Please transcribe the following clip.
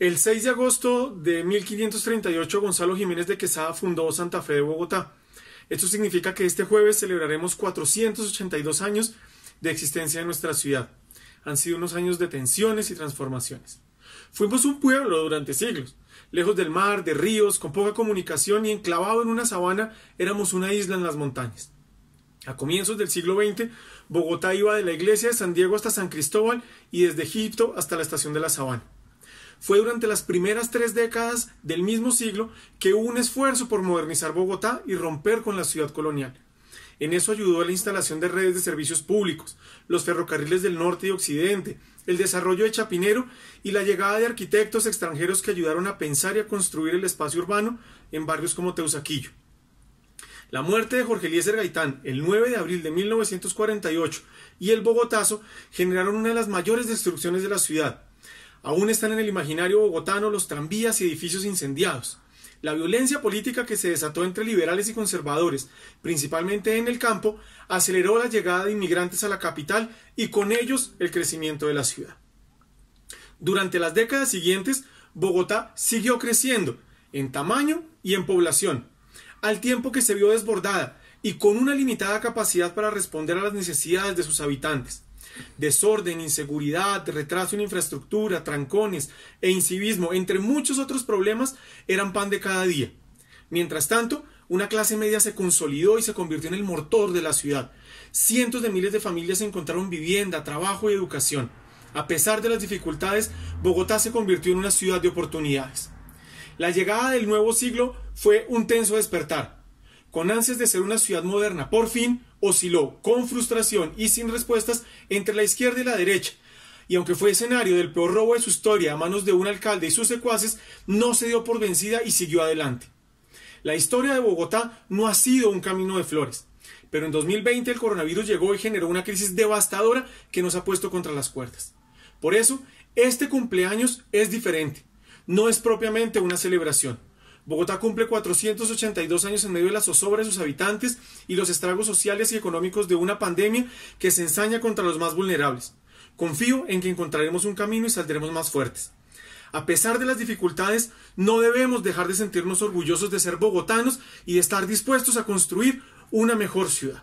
El 6 de agosto de 1538 Gonzalo Jiménez de Quesada fundó Santa Fe de Bogotá. Esto significa que este jueves celebraremos 482 años de existencia de nuestra ciudad. Han sido unos años de tensiones y transformaciones. Fuimos un pueblo durante siglos. Lejos del mar, de ríos, con poca comunicación y enclavado en una sabana, éramos una isla en las montañas. A comienzos del siglo XX, Bogotá iba de la iglesia de San Diego hasta San Cristóbal y desde Egipto hasta la estación de la sabana. Fue durante las primeras tres décadas del mismo siglo que hubo un esfuerzo por modernizar Bogotá y romper con la ciudad colonial. En eso ayudó la instalación de redes de servicios públicos, los ferrocarriles del norte y occidente, el desarrollo de Chapinero y la llegada de arquitectos extranjeros que ayudaron a pensar y a construir el espacio urbano en barrios como Teusaquillo. La muerte de Jorge Eliezer Gaitán el 9 de abril de 1948 y el Bogotazo generaron una de las mayores destrucciones de la ciudad, Aún están en el imaginario bogotano los tranvías y edificios incendiados. La violencia política que se desató entre liberales y conservadores, principalmente en el campo, aceleró la llegada de inmigrantes a la capital y con ellos el crecimiento de la ciudad. Durante las décadas siguientes, Bogotá siguió creciendo en tamaño y en población, al tiempo que se vio desbordada y con una limitada capacidad para responder a las necesidades de sus habitantes. Desorden, inseguridad, retraso en infraestructura, trancones e incivismo, entre muchos otros problemas, eran pan de cada día. Mientras tanto, una clase media se consolidó y se convirtió en el motor de la ciudad. Cientos de miles de familias encontraron vivienda, trabajo y educación. A pesar de las dificultades, Bogotá se convirtió en una ciudad de oportunidades. La llegada del nuevo siglo fue un tenso despertar. Con ansias de ser una ciudad moderna, por fin, osciló con frustración y sin respuestas entre la izquierda y la derecha, y aunque fue escenario del peor robo de su historia a manos de un alcalde y sus secuaces, no se dio por vencida y siguió adelante. La historia de Bogotá no ha sido un camino de flores, pero en 2020 el coronavirus llegó y generó una crisis devastadora que nos ha puesto contra las cuerdas. Por eso, este cumpleaños es diferente, no es propiamente una celebración. Bogotá cumple 482 años en medio de la zozobra de sus habitantes y los estragos sociales y económicos de una pandemia que se ensaña contra los más vulnerables. Confío en que encontraremos un camino y saldremos más fuertes. A pesar de las dificultades, no debemos dejar de sentirnos orgullosos de ser bogotanos y de estar dispuestos a construir una mejor ciudad.